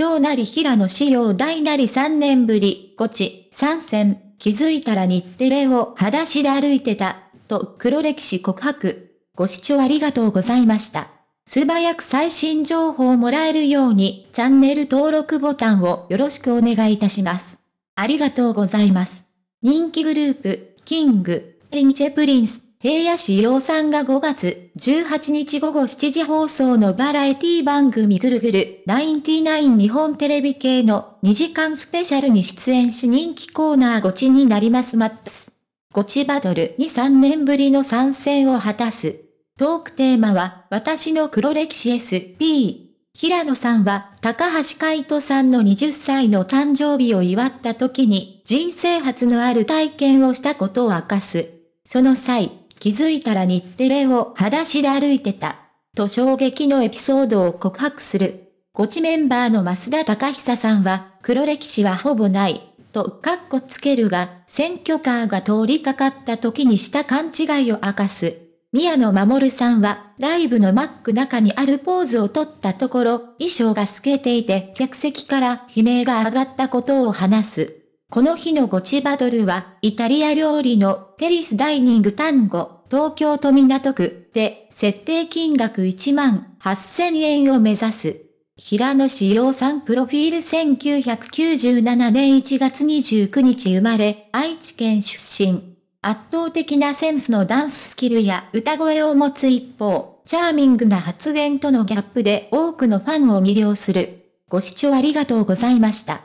長なり平野仕様大なり3年ぶり、ゴチ、参戦、気づいたら日テレを裸足で歩いてた、と黒歴史告白。ご視聴ありがとうございました。素早く最新情報をもらえるように、チャンネル登録ボタンをよろしくお願いいたします。ありがとうございます。人気グループ、キング、リンチェプリンス。平野志陽さんが5月18日午後7時放送のバラエティ番組ぐるぐる99日本テレビ系の2時間スペシャルに出演し人気コーナーゴチになりますマックス。ゴチバトルに3年ぶりの参戦を果たす。トークテーマは私の黒歴史 SP。平野さんは高橋海人さんの20歳の誕生日を祝った時に人生初のある体験をしたことを明かす。その際、気づいたら日テレを裸足で歩いてた。と衝撃のエピソードを告白する。ゴチメンバーの増田隆久さんは、黒歴史はほぼない、とカッコつけるが、選挙カーが通りかかった時にした勘違いを明かす。宮野守さんは、ライブのマック中にあるポーズを取ったところ、衣装が透けていて客席から悲鳴が上がったことを話す。この日のゴチバトルは、イタリア料理のテリスダイニング単語、東京都港区で、設定金額1万8000円を目指す。平野志陽さんプロフィール1997年1月29日生まれ、愛知県出身。圧倒的なセンスのダンススキルや歌声を持つ一方、チャーミングな発言とのギャップで多くのファンを魅了する。ご視聴ありがとうございました。